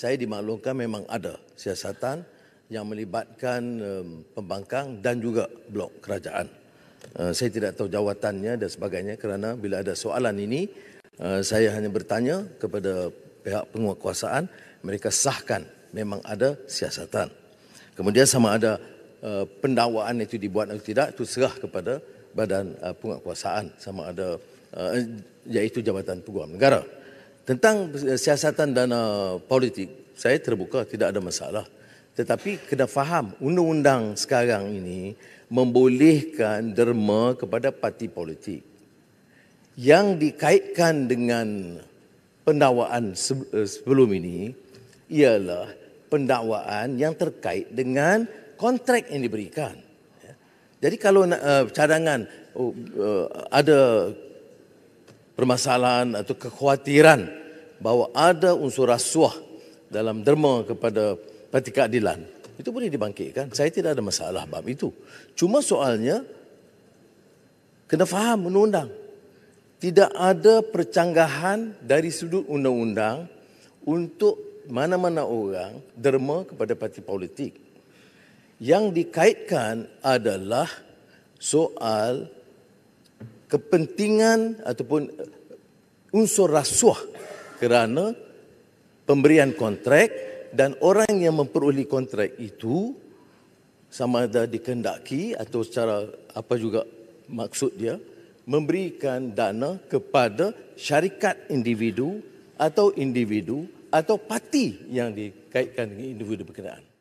saya dimaklumkan memang ada siasatan yang melibatkan um, pembangkang dan juga blok kerajaan. Uh, saya tidak tahu jawatannya dan sebagainya kerana bila ada soalan ini, uh, saya hanya bertanya kepada pihak penguatkuasaan, mereka sahkan memang ada siasatan. Kemudian sama ada uh, eh, pendakwaan itu dibuat atau tidak, itu serah kepada badan uh, penguatkuasaan sama ada uh, iaitu Jabatan Peguam Negara tentang eh, siasatan dana eh, politik saya terbuka tidak ada masalah tetapi kena faham undang-undang sekarang ini membolehkan derma kepada parti politik yang dikaitkan dengan pendakwaan eh, sebelum ini ialah pendakwaan yang terkait dengan kontrak yang diberikan. Ya. Jadi kalau cadangan oh, ada permasalahan atau kekhawatiran bahawa ada unsur rasuah dalam derma kepada parti keadilan. Itu boleh dibangkitkan. Saya tidak ada masalah bab itu. Cuma soalnya, kena faham undang-undang. Tidak ada percanggahan dari sudut undang-undang untuk mana-mana orang derma kepada parti politik. Yang dikaitkan adalah soal kepentingan ataupun unsur rasuah kerana pemberian kontrak dan orang yang memperoleh kontrak itu sama ada dikendaki atau secara apa juga maksud dia memberikan dana kepada syarikat individu atau individu atau parti yang dikaitkan dengan individu berkenaan.